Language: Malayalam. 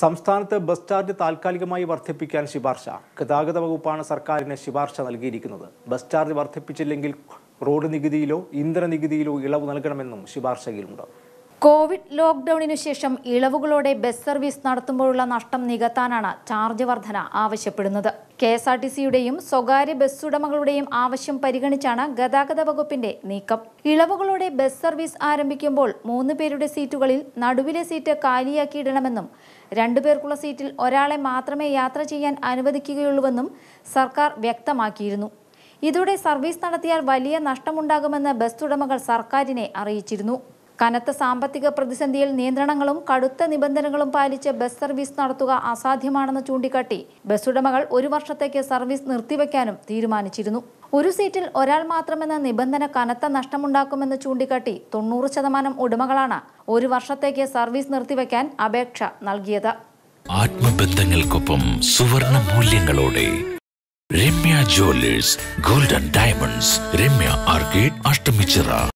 സംസ്ഥാനത്ത് ബസ് ചാർജ് താൽക്കാലികമായി വർദ്ധിപ്പിക്കാൻ ശുപാർശ ഗതാഗത വകുപ്പാണ് സർക്കാരിന് ശുപാർശ നൽകിയിരിക്കുന്നത് ബസ് ചാർജ് വർദ്ധിപ്പിച്ചില്ലെങ്കിൽ റോഡ് നികുതിയിലോ ഇന്ധന നികുതിയിലോ ഇളവ് നൽകണമെന്നും ശുപാർശയിലുണ്ട് കോവിഡ് ലോക്ക്ഡൌണിനു ശേഷം ഇളവുകളോടെ ബസ് സർവീസ് നടത്തുമ്പോഴുള്ള നഷ്ടം നികത്താനാണ് ചാർജ് വർധന ആവശ്യപ്പെടുന്നത് കെ എസ് ആർ ടി സിയുടെയും സ്വകാര്യ ബസ് ഉടമകളുടെയും ആവശ്യം പരിഗണിച്ചാണ് ഗതാഗത വകുപ്പിന്റെ നീക്കം ഇളവുകളോടെ ബസ് സർവീസ് ആരംഭിക്കുമ്പോൾ മൂന്ന് പേരുടെ സീറ്റുകളിൽ നടുവിലെ സീറ്റ് കാലിയാക്കിയിടണമെന്നും രണ്ടു പേർക്കുള്ള സീറ്റിൽ ഒരാളെ മാത്രമേ യാത്ര ചെയ്യാൻ അനുവദിക്കുകയുള്ളൂവെന്നും സർക്കാർ വ്യക്തമാക്കിയിരുന്നു ഇതോടെ സർവീസ് നടത്തിയാൽ വലിയ നഷ്ടമുണ്ടാകുമെന്ന് ബസ് ഉടമകൾ സർക്കാരിനെ അറിയിച്ചിരുന്നു കനത്ത സാമ്പത്തിക പ്രതിസന്ധിയിൽ നിയന്ത്രണങ്ങളും കടുത്ത നിബന്ധനകളും പാലിച്ച് ബസ് സർവീസ് നടത്തുക അസാധ്യമാണെന്ന് ചൂണ്ടിക്കാട്ടി ബസ് ഉടമകൾ ഒരു വർഷത്തേക്ക് സർവീസ് നിർത്തിവെക്കാനും തീരുമാനിച്ചിരുന്നു ഒരു സീറ്റിൽ ഒരാൾ മാത്രമെന്ന നിബന്ധന കനത്ത നഷ്ടമുണ്ടാക്കുമെന്ന് ചൂണ്ടിക്കാട്ടി തൊണ്ണൂറ് ശതമാനം ഉടമകളാണ് ഒരു വർഷത്തേക്ക് സർവീസ് നിർത്തിവെക്കാൻ അപേക്ഷ നൽകിയത് ആത്മബന്ധങ്ങൾക്കൊപ്പം സുവർണ മൂല്യങ്ങളോടെ Ramya jewellers golden diamonds Ramya arcade Ashtamichira